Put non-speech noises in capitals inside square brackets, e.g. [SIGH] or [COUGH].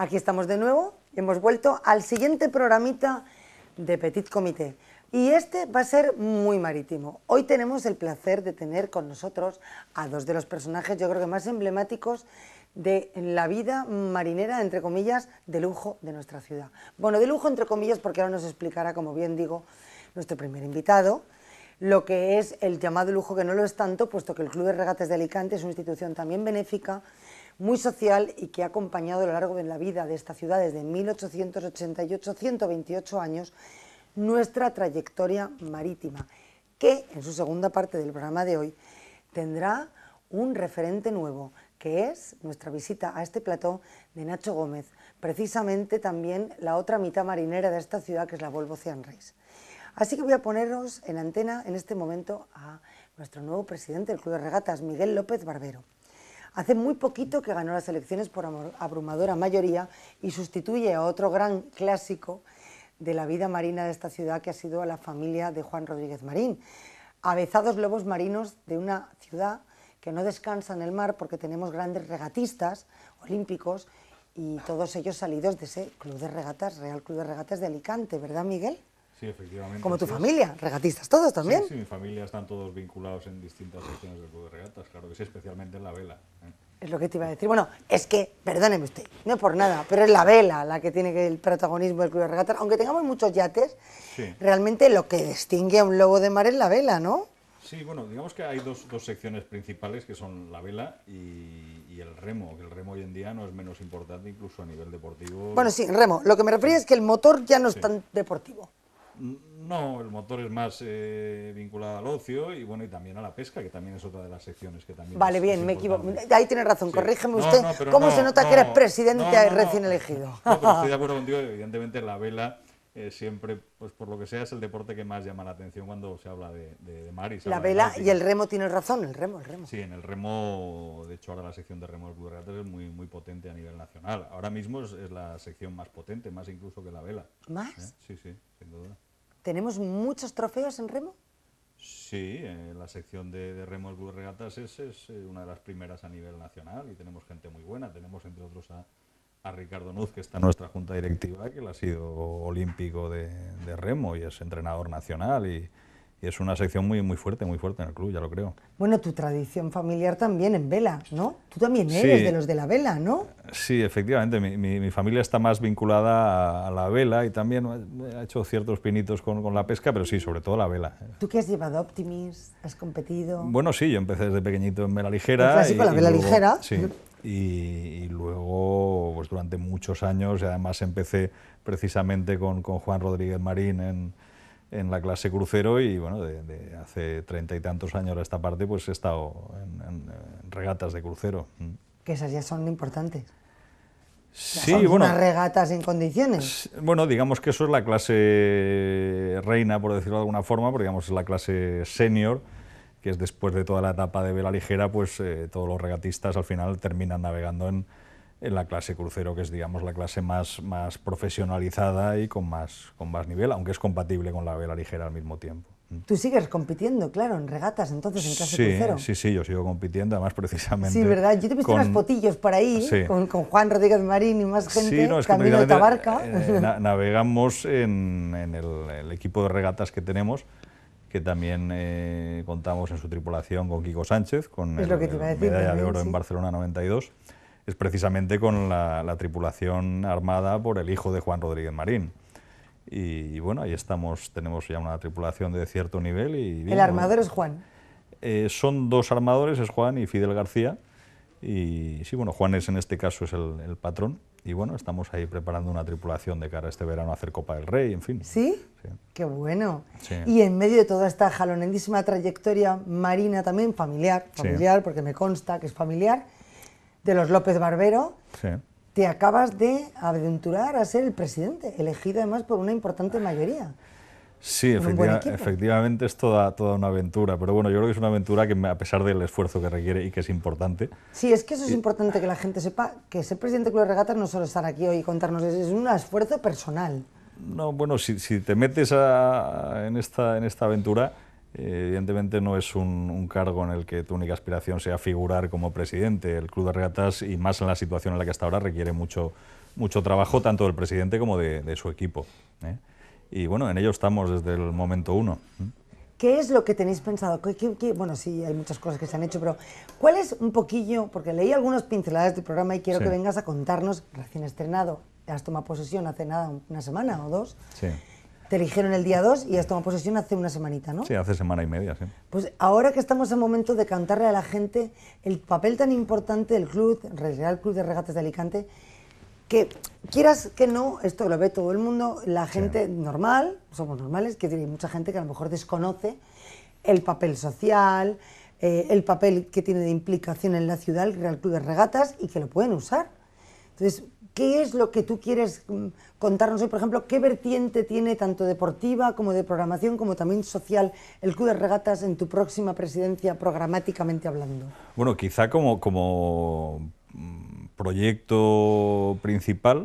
Aquí estamos de nuevo, hemos vuelto al siguiente programita de Petit Comité. Y este va a ser muy marítimo. Hoy tenemos el placer de tener con nosotros a dos de los personajes, yo creo que más emblemáticos de la vida marinera, entre comillas, de lujo de nuestra ciudad. Bueno, de lujo, entre comillas, porque ahora nos explicará, como bien digo, nuestro primer invitado, lo que es el llamado lujo, que no lo es tanto, puesto que el Club de Regates de Alicante es una institución también benéfica muy social y que ha acompañado a lo largo de la vida de esta ciudad desde 1888, 128 años, nuestra trayectoria marítima, que en su segunda parte del programa de hoy tendrá un referente nuevo, que es nuestra visita a este plató de Nacho Gómez, precisamente también la otra mitad marinera de esta ciudad, que es la Volvo Ocean Race. Así que voy a poneros en antena en este momento a nuestro nuevo presidente del Club de Regatas, Miguel López Barbero. Hace muy poquito que ganó las elecciones por abrumadora mayoría y sustituye a otro gran clásico de la vida marina de esta ciudad que ha sido la familia de Juan Rodríguez Marín. Avezados lobos marinos de una ciudad que no descansa en el mar porque tenemos grandes regatistas olímpicos y todos ellos salidos de ese club de regatas, Real Club de Regatas de Alicante, ¿verdad Miguel? Sí, efectivamente. Como tu familia, regatistas todos también. Sí, mi familia están todos vinculados en distintas secciones del club de regatas, claro que sí, especialmente en la vela. ¿eh? Es lo que te iba a decir. Bueno, es que, perdóneme usted, no por nada, pero es la vela la que tiene el protagonismo del club de regatas. Aunque tengamos muchos yates, realmente lo que distingue a un lobo de mar es la vela, ¿no? Sí, bueno, digamos que hay dos, secciones principales que son la vela y, el remo, que el remo hoy en día no es menos importante incluso a nivel deportivo. Bueno, sí, remo. Lo que me refería es que el motor ya no es tan deportivo. No, el motor es más eh, vinculado al ocio y bueno y también a la pesca, que también es otra de las secciones que también. Vale, bien, me equivoco. Ahí tiene razón, corrígeme usted. ¿Cómo se nota que eres presidente recién elegido? estoy de [LAUGHS] acuerdo contigo, evidentemente la vela eh, siempre, pues por lo que sea, es el deporte que más llama la atención cuando se habla de, de, mar. Y la vela y el remo tiene razón, el remo, el remo. Sí, en el remo, de hecho ahora la sección de remo del es muy, muy potente a nivel nacional. Ahora mismo es, la sección más potente, más incluso que la vela. ¿Más? ¿Eh? Sí, sí, sin duda. ¿Tenemos muchos trofeos en remo? Sí, eh, la sección de, de remos Blue Regatas es, eh, una de las primeras a nivel nacional y tenemos gente muy buena. Tenemos entre otros a, Ricardo Nuz, que está en nuestra junta directiva, que él ha sido olímpico de, de remo y es entrenador nacional y, es una sección muy, muy fuerte, muy fuerte en el club, ya lo creo. Bueno, tu tradición familiar también en vela, ¿no? Tú también eres de los de la vela, ¿no? Sí, efectivamente, mi, mi, familia está más vinculada a, la vela y también ha hecho ciertos pinitos con, la pesca, pero sí, sobre todo la vela. ¿Tú qué has llevado Optimis? ¿Has competido? Bueno, sí, yo empecé desde pequeñito en vela ligera. clásico, la vela ligera. Sí. Y, luego, pues durante muchos años, y además empecé precisamente con, con Juan Rodríguez Marín en en la clase crucero y bueno, de, hace treinta y tantos años a esta parte pues he estado en, regatas de crucero. Mm. Que esas ya son importantes. Sí, son bueno, unas regatas en condiciones. Bueno, digamos que eso es la clase reina, por decirlo de alguna forma, porque digamos es la clase senior, que es después de toda la etapa de vela ligera, pues eh, todos los regatistas al final terminan navegando en, en la clase crucero, que es digamos la clase más, más profesionalizada y con más, con más nivel, aunque es compatible con la vela ligera al mismo tiempo. Mm. Tú sigues compitiendo, claro, en regatas, entonces, en clase sí, crucero. Sí, sí, yo sigo compitiendo, además, precisamente. Sí, ¿verdad? Yo te he visto unas por ahí, con, Juan Rodríguez Marín y más gente, sí, no, es camino de Tabarca. Eh, eh, navegamos en, el, equipo de regatas que tenemos, que también eh, contamos en su tripulación con Kiko Sánchez, con el, medalla de oro en Barcelona 92 es precisamente con la, tripulación armada por el hijo de Juan Rodríguez Marín. Y, bueno, ahí estamos, tenemos ya una tripulación de cierto nivel. Y, ¿El armador es Juan? Eh, son dos armadores, es Juan y Fidel García. Y sí, bueno, Juan es en este caso es el, patrón. Y bueno, estamos ahí preparando una tripulación de cara a este verano a hacer Copa del Rey, en fin. ¿Sí? Qué bueno. Y en medio de toda esta jalonendísima trayectoria marina también, familiar, familiar, porque me consta que es familiar, de los López Barbero, te acabas de aventurar a ser el presidente, elegido además por una importante mayoría. Sí, efectivamente es toda, toda una aventura, pero bueno, yo creo que es una aventura que a pesar del esfuerzo que requiere y que es importante. Sí, es que eso es importante que la gente sepa que ser presidente de Club de Regatas no solo estar aquí hoy y contarnos, es un esfuerzo personal. No, bueno, si, te metes en, esta, en esta aventura evidentemente no es un, cargo en el que tu única aspiración sea figurar como presidente. El Club de Regatas, y más en la situación en la que hasta ahora, requiere mucho, mucho trabajo, tanto del presidente como de, su equipo. ¿eh? Y bueno, en ello estamos desde el momento uno. ¿eh? ¿Qué es lo que tenéis pensado? Bueno, sí, hay muchas cosas que se han hecho, pero ¿cuál es un poquillo? Porque leí algunas pinceladas del programa y quiero que vengas a contarnos, recién estrenado, has tomado posesión hace nada, una semana o dos. Sí. Te eligieron el día 2 y has tomado posesión hace una semanita, ¿no? Sí, hace semana y media, sí. Pues ahora que estamos en momento de cantarle a la gente el papel tan importante del club, Real Club de Regatas de Alicante, que quieras que no, esto lo ve todo el mundo, la gente normal, somos normales, que hay mucha gente que a lo mejor desconoce el papel social, eh, el papel que tiene de implicación en la ciudad el Real Club de Regatas y que lo pueden usar. Entonces, ¿qué es lo que tú quieres mm, contarnos hoy? Por ejemplo, ¿qué vertiente tiene tanto deportiva como de programación, como también social el Club de Regatas en tu próxima presidencia, programáticamente hablando? Bueno, quizá como, como mm, proyecto principal